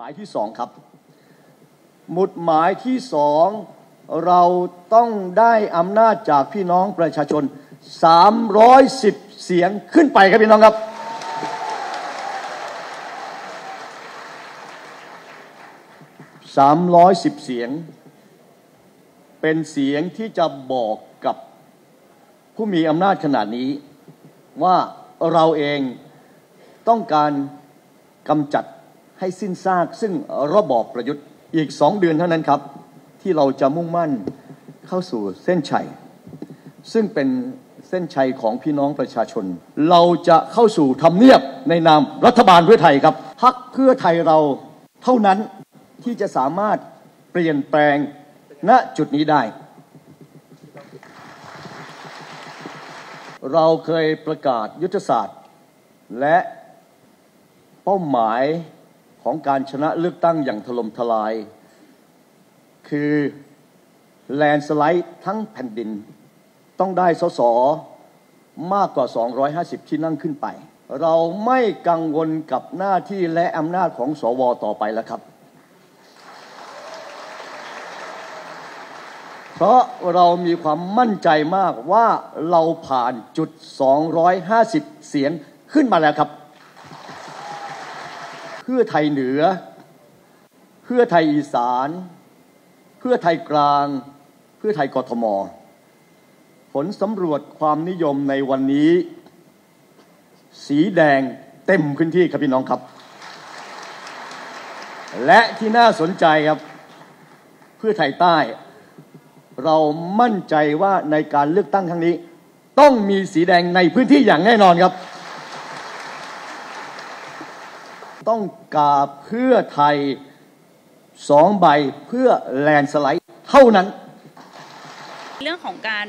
หมายที่สองครับหมุดหมายที่สองเราต้องได้อำนาจจากพี่น้องประชาชน 310 เสียงขึ้นไปครับพี่น้องครับสามร้อยสิบเสียง เป็นเสียงที่จะบอกกับผู้มีอำนาจขนาดนี้ว่าเราเองต้องการกำจัดให้สิ้นซากซึ่งระบอบประยุทธ์อีกสองเดือนเท่านั้นครับ ที่เราจะมุ่งมั่นเข้าสู่เส้นชัย ซึ่งเป็นเส้นชัยของพี่น้องประชาชน เราจะเข้าสู่ทำเนียบในนามรัฐบาลเพื่อไทยครับพักเพื่อไทยเราเท่านั้นที่จะสามารถเปลี่ยนแปลงณจุดนี้ได้ เราเคยประกาศยุทธศาสตร์ และเป้าหมายของการชนะเลือกตั้งอย่างถล่มทลาย คือแลนสไลด์ทั้งแผ่นดิน ต้องได้สสมากกว่า 250 ที่นั่งขึ้นไป เราไม่กังวลกับหน้าที่และอำนาจของสวต่อไปแล้วครับ เพราะเรามีความมั่นใจมากว่าเราผ่านจุด 250 เสียงขึ้นมาแล้วครับพื่อไทยเหนือ เพื่อไทยอีสาน เพื่อไทยกลาง เพื่อไทยกทม ผลสำรวจความนิยมในวันนี้ สีแดงเต็มพื้นที่ครับพี่น้องครับ และที่น่าสนใจครับเพื่อไทยใต้ เรามั่นใจว่าในการเลือกตั้งครั้งนี้ ต้องมีสีแดงในพื้นที่อย่างแน่นอนครับต้องกาเพื่อไทยสองใบเพื่อแลนสไลด์เท่านั้น เรื่องของการ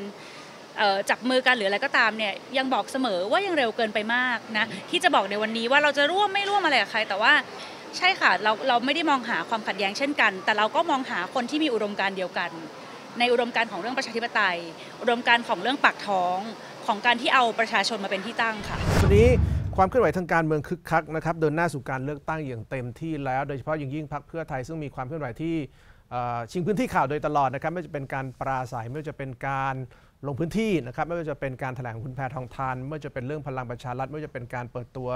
จับมือกันหรืออะไรก็ตามเนี่ยยังบอกเสมอว่ายังเร็วเกินไปมากนะที่จะบอกในวันนี้ว่าเราจะร่วมไม่ร่วมอะไรกับใคร แต่ว่าใช่ค่ะเราเราไม่ได้มองหาความขัดแย้งเช่นกัน แต่เราก็มองหาคนที่มีอุดมการเดียวกัน ในอุดมการของเรื่องประชาธิปไตยอุดมการของเรื่องปากท้องของการที่เอาประชาชนมาเป็นที่ตั้งค่ะวันนี้ความเคลื่อนไหวทางการเมืองคึกคักนะครับเดินหน้าสู่การเลือกตั้งอย่างเต็มที่แล้ว โดยเฉพาะอย่างยิ่งพรรคเพื่อไทยซึ่งมีความเคลื่อนไหวที่ชิงพื้นที่ข่าวโดยตลอดนะครับ ไม่ว่าจะเป็นการปราศัย ไม่ว่าจะเป็นการลงพื้นที่นะครับ ไม่ว่าจะเป็นการแถลงงคุณแพทองทานไม่ว่าจะเป็นเรื่องพลังประชารัฐไม่ว่าจะเป็นการเปิดตัว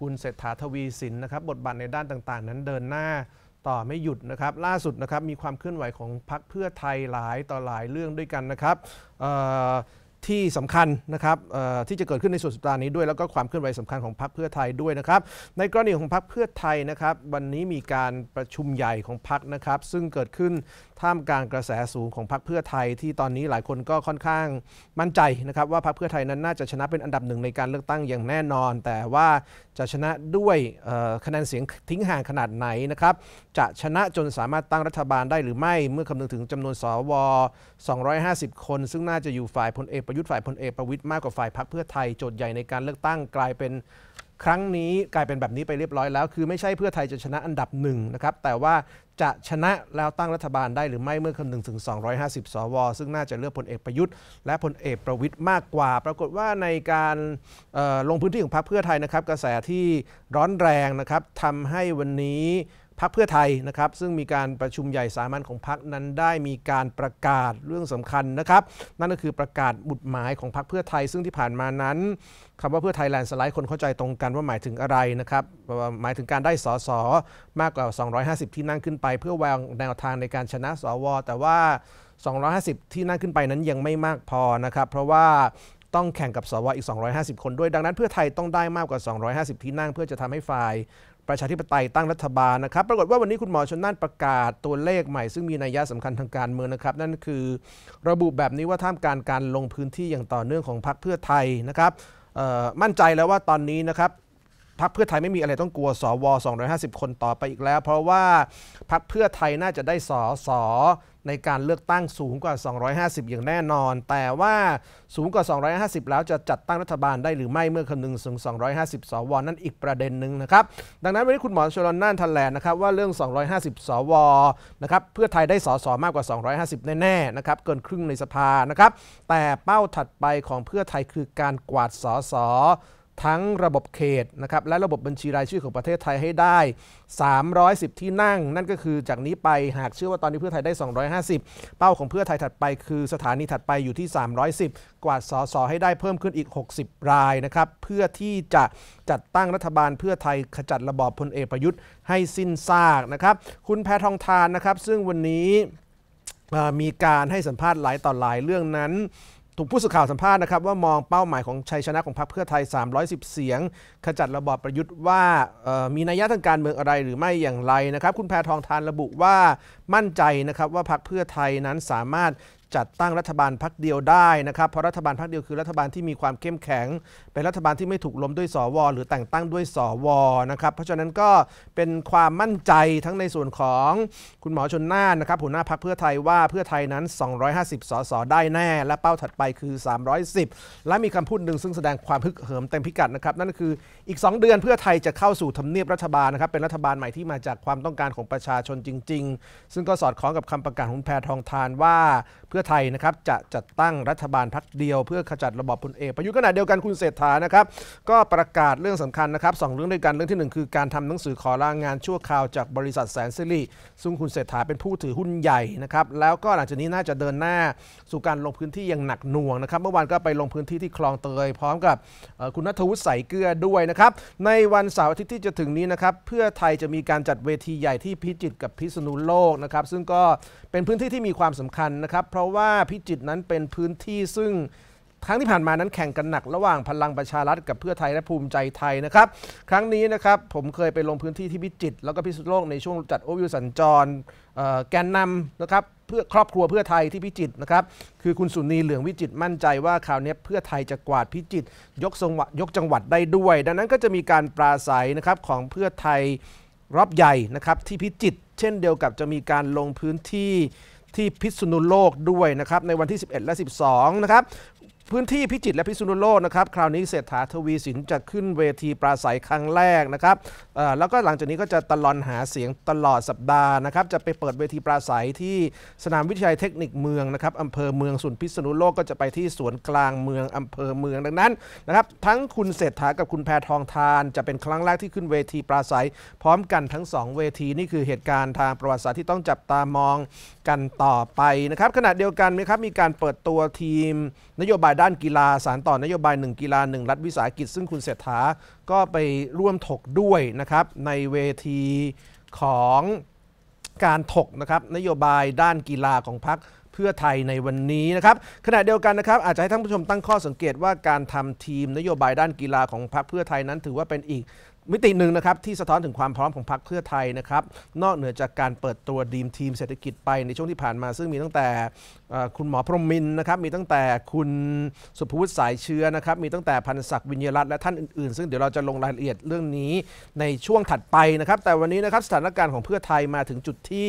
คุณเศรษฐาทวีสินนะครับบทบาทในด้านต่างๆ นั้นเดินหน้าต่อไม่หยุดนะครับ ล่าสุดนะครับมีความเคลื่อนไหวของพรรคเพื่อไทยหลายต่อหลายเรื่องด้วยกันนะครับที่สำคัญนะครับที่จะเกิดขึ้นในสุดสัปดาห์นี้ด้วยแล้วก็ความเคลื่อนไหวสำคัญของพรรคเพื่อไทยด้วยนะครับในกรณีของพรรคเพื่อไทยนะครับวันนี้มีการประชุมใหญ่ของพรรคนะครับซึ่งเกิดขึ้นท่ามกลางกระแสสูงของพรรคเพื่อไทยที่ตอนนี้หลายคนก็ค่อนข้างมั่นใจนะครับว่าพรรคเพื่อไทยนั้นน่าจะชนะเป็นอันดับหนึ่งในการเลือกตั้งอย่างแน่นอน แต่ว่าจะชนะด้วยคะแนนเสียงทิ้งห่างขนาดไหนนะครับจะชนะจนสามารถตั้งรัฐบาลได้หรือไม่เมื่อคำนึงถึงจำนวนสว250คน ซึ่งน่าจะอยู่ฝ่ายพลเอกประยุยุทธ์ฝ่ายพลเอกประวิตยมากกว่าฝ่ายพรรคเพื่อไทยโจทย์ใหญ่ในการเลือกตั้งกลายเป็นครั้งนี้ กลายเป็นแบบนี้ไปเรียบร้อยแล้ว คือไม่ใช่เพื่อไทยจะชนะอันดับหนึ่งนะครับ แต่ว่าจะชนะแล้วตั้งรัฐบาลได้หรือไม่เมื่อคำนึงถึง250 สวซึ่งน่าจะเลือกพลเอกประยุทธ์และพลเอกประวิทย์มากกว่า ปรากฏว่าในการลงพื้นที่ของพรรคเพื่อไทยนะครับกระแสที่ร้อนแรงนะครับทำให้วันนี้พักเพื่อไทยนะครับซึ่งมีการประชุมใหญ่สามัญของพักนั้นได้มีการประกาศเรื่องสำคัญนะครับนั่นก็คือประกาศบุตรหมายของพักเพื่อไทยซึ่งที่ผ่านมานั้น คำว่าเพื่อไทยแลนด์สไลด์คนเข้าใจตรงกันว่าหมายถึงอะไรนะครับหมายถึงการได้สสมากกว่า 250 ที่นั่งขึ้นไป เพื่อวางแนวทางในการชนะ สวแต่ว่า 250 ที่นั่งขึ้นไปนั้นยังไม่มากพอนะครับ เพราะว่าต้องแข่งกับสวอีก 250 คนด้วย ดังนั้นเพื่อไทยต้องได้มากกว่า 250 ที่นั่งเพื่อจะทำให้ฝ่ายประชาธิปไตยตั้งรัฐบาลนะครับ ปรากฏว่าวันนี้คุณหมอชนน่านประกาศตัวเลขใหม่ซึ่งมีนัยยะสำคัญทางการเมืองนะครับ นั่นคือระบุแบบนี้ว่าท่ามกลางการลงพื้นที่อย่างต่อเนื่องของพรรคเพื่อไทยนะครับมั่นใจแล้วว่าตอนนี้นะครับพักเพื่อไทยไม่มีอะไรต้องกลัว สว 250 คนต่อไปอีกแล้ว เพราะว่าพักเพื่อไทยน่าจะได้ สส ในการเลือกตั้งสูงกว่า 250 อย่างแน่นอน แต่ว่าสูงกว่า 250 แล้วจะจัดตั้งรัฐบาลได้หรือไม่ เมื่อคำนึงถึง250 สวนั่นอีกประเด็นหนึ่งนะครับ ดังนั้นวันนี้คุณหมอชลน่านแถลงนะครับว่าเรื่อง 250 สวนะครับ เพื่อไทยได้ สส มากกว่า 250 แน่ๆนะครับเกินครึ่งในสภานะครับ แต่เป้าถัดไปของเพื่อไทยคือการกวาด สสทั้งระบบเขตนะครับและระบบบัญชีรายชื่อของประเทศไทยให้ได้ 310 ที่นั่ง นั่นก็คือจากนี้ไปหากเชื่อว่าตอนนี้เพื่อไทยได้ 250 เป้าของเพื่อไทยถัดไป คือสถานีถัดไปอยู่ที่ 310 กว่าสอสอให้ได้เพิ่มขึ้นอีก 60 รายนะครับ เพื่อที่จะจัดตั้งรัฐบาลเพื่อไทยขจัดระบอบพลเอกประยุทธ์ ให้สิ้นซากนะครับคุณแพทองทานนะครับ ซึ่งวันนี้มีการให้สัมภาษณ์หลายต่อหลายเรื่องนั้นถูกผู้สื่อข่าวสัมภาษณ์นะครับว่ามองเป้าหมายของชัยชนะของพรรคเพื่อไทย 310 เสียง ขจัดระบอบประยุทธ์ว่า มีนัยยะทางการเมืองอะไรหรือไม่อย่างไรนะครับ คุณแพทองทานระบุว่ามั่นใจนะครับว่าพรรคเพื่อไทยนั้นสามารถจัดตั้งรัฐบาลพักเดียวได้นะครับเพราะรัฐบาลพักเดียวคือรัฐบาลที่มีความเข้มแข็ง เป็นรัฐบาลที่ไม่ถูกล้มด้วยสวหรือแต่งตั้งด้วยสวนะครับเพราะฉะนั้นก็เป็นความมั่นใจทั้งในส่วนของคุณหมอชนน่านนะครับหัวหน้าพักเพื่อไทยว่าเพื่อไทยนั้น 250สสได้แน่ และเป้าถัดไปคือ 310 และมีคำพูดหนึ่งซึ่งแสดงความฮึกเหิมเต็มพิกัดนะครับนั่นคืออีก 2 เดือนเพื่อไทยจะเข้าสู่ทำเนียบรัฐบาลนะครับเป็นรัฐบาลใหม่ที่มาจากความต้องการของประชาชนจริง ๆ ซึ่งก็สอดคล้องกับคำประกาศของแพทองทานว่าเพื่อพื่อไทยนะครับจะจัดตั้งรัฐบาลพักเดียวเพื่อขจัดระบอบพลเอกประยุทธ์ขณะเดียวกันคุณเศรษฐานะครับก็ประกาศเรื่องสำคัญนะครับสเรื่องด้วยกันเรื่องที่ 1 คือการทำหนังสือขอลางานชั่วคราวจากบริษัทแสนสิริซึ่งคุณเศรษฐาเป็นผู้ถือหุ้นใหญ่นะครับแล้วก็หลังจากนี้น่าจะเดินหน้าสู่การลงพื้นที่อย่างหนักหน่วงนะครับเมื่อวานก็ไปลงพื้นที่ที่คลองเตย พร้อมกับคุณนัทวุฒิใสเกลือด้วยนะครับในวันเสาร์อาทิตย์ที่จะถึงนี้นะครับเพื่อไทยจะมีการจัดเวทีใหญ่ที่พิจิตรกับพิษณุโลกนะครับซึ่งก็เป็นพื้นที่ที่มีความสำคัญนะครับเพราะว่าพิจิตรนั้นเป็นพื้นที่ซึ่งครั้งที่ผ่านมานั้นแข่งกันหนักระหว่างพลังประชารัฐ กับเพื่อไทยและภูมิใจไทยนะครับ ครั้งนี้นะครับ ผมเคยไปลงพื้นที่ที่พิจิตรแล้วก็พิษณุโลกในช่วงจัดโอวิวสัญจรแกนนำนะครับเพื่อครอบครัวเพื่อไทยที่พิจิตรนะครับ คือคุณสุนีเหลืองวิจิต มั่นใจว่าคราวนี้เพื่อไทยจะกวาดพิจิตรยกจังหวัดยกจังหวัดได้ด้วย ดังนั้นก็จะมีการปราศัยนะครับของเพื่อไทยรอบใหญ่นะครับที่พิจิตรเช่นเดียวกับจะมีการลงพื้นที่ที่พิษณุโลกด้วยนะครับ ในวันที่ 11 และ 12 นะครับพื้นที่พิจิตรและพิษณุโลกนะครับ คราวนี้เศรษฐาทวีสินจะขึ้นเวทีปราศัยครั้งแรกนะครับแล้วก็หลังจากนี้ก็จะตลอนหาเสียงตลอดสัปดาห์นะครับ จะไปเปิดเวทีปราศัยที่สนามวิทยาเทคนิคเมืองนะครับอำเภอเมืองสุนพิษณุโลกก็จะไปที่สวนกลางเมืองอำเภอเมืองดังนั้นนะครับ ทั้งคุณเศรษฐากับคุณแพทองทาน จะเป็นครั้งแรกที่ขึ้นเวทีปราศัย พร้อมกันทั้ง 2 เวทีนี่คือเหตุการณ์ทางประวัติศาสตร์ที่ต้องจับตามองกันต่อไปนะครับ ขณะเดียวกันนะครับมีการเปิดตัวทีมนโยบายด้านกีฬาสารต่อนโยบาย 1 กีฬา 1รัฐวิสาหกิจซึ่งคุณเศรษฐาก็ไปร่วมถกด้วยนะครับในเวทีของการถกนะครับนโยบายด้านกีฬาของพรรคเพื่อไทยในวันนี้นะครับ ขณะเดียวกันนะครับอาจจะให้ท่านผู้ชมตั้งข้อสังเกตว่าการทำทีมนโยบายด้านกีฬาของพรรคเพื่อไทยนั้นถือว่าเป็นอีกมิติหนึ่งนะครับที่สะท้อนถึงความพร้อมของพรรคเพื่อไทยนะครับนอกเหนือจากการเปิดตัวดีมทีมเศรษฐกิจไปในช่วงที่ผ่านมา ซึ่งมีตั้งแต่คุณหมอพรหมินนะครับมีตั้งแต่คุณสุภวุฒิสายเชื้อนะครับมีตั้งแต่พันศักดิ์วิญญรัตและท่านอื่นๆ ซึ่งเดี๋ยวเราจะลงรายละเอียดเรื่องนี้ในช่วงถัดไปนะครับ แต่วันนี้นะครับสถานการณ์ของเพื่อไทยมาถึงจุดที่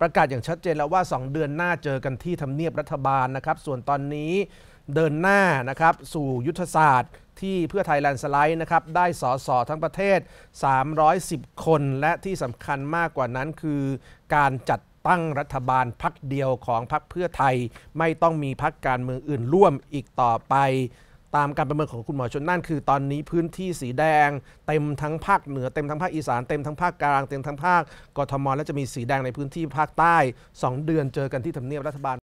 ประกาศอย่างชัดเจนแล้วว่า 2 เดือนหน้าเจอกันที่ทำเนียบรัฐบาลนะครับส่วนตอนนี้เดินหน้านะครับสู่ยุทธศาสตร์ที่เพื่อไทยแลนสไลด์นะครับได้สอสอทั้งประเทศ 310 คนและที่สำคัญมากกว่านั้นคือ การจัดตั้งรัฐบาลพักเดียวของพักเพื่อไทยไม่ต้องมีพักการเมืองอื่นร่วมอีกต่อไป ตามการประเมินของคุณหมอชนนั่นคือตอนนี้พื้นที่สีแดงเต็มทั้งภาคเหนือเต็มทั้งภาคอีสานเต็มทั้งภาคกลางเต็มทั้งภาคกทมและจะมีสีแดงในพื้นที่ภาคใต้ 2 เดือนเจอกันที่ทำเนียบรัฐบาล